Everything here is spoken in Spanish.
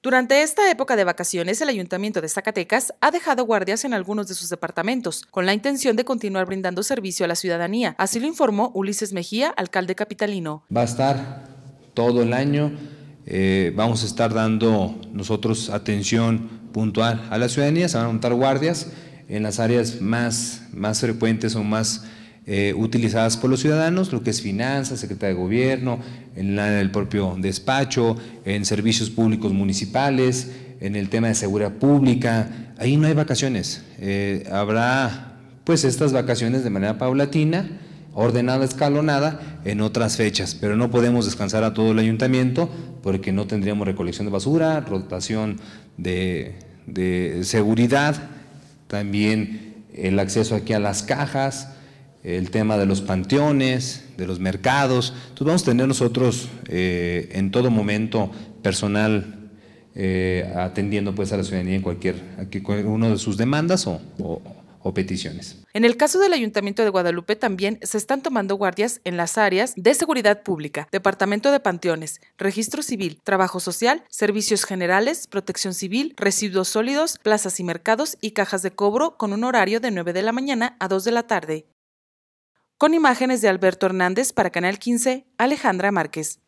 Durante esta época de vacaciones, el Ayuntamiento de Zacatecas ha dejado guardias en algunos de sus departamentos, con la intención de continuar brindando servicio a la ciudadanía. Así lo informó Ulises Mejía, alcalde capitalino. Va a estar todo el año, eh, vamos a estar dando nosotros atención puntual a la ciudadanía, se van a montar guardias en las áreas más, más frecuentes o más eh, utilizadas por los ciudadanos, lo que es finanzas, secretaría de gobierno, en, el propio despacho, en servicios públicos municipales, en el tema de seguridad pública. Ahí no hay vacaciones. Eh, habrá pues estas vacaciones de manera paulatina, ordenada, escalonada, en otras fechas, pero no podemos descansar a todo el ayuntamiento porque no tendríamos recolección de basura, rotación de, de seguridad, también el acceso aquí a las cajas, el tema de los panteones, de los mercados. Entonces vamos a tener nosotros eh, en todo momento personal eh, atendiendo pues a la ciudadanía en cualquier, una de sus demandas o, o peticiones. En el caso del Ayuntamiento de Guadalupe también se están tomando guardias en las áreas de seguridad pública, Departamento de Panteones, Registro Civil, Trabajo Social, Servicios Generales, Protección Civil, Residuos Sólidos, Plazas y Mercados y Cajas de Cobro con un horario de 9 de la mañana a 2 de la tarde. Con imágenes de Alberto Hernández para Canal 15, Alejandra Márquez.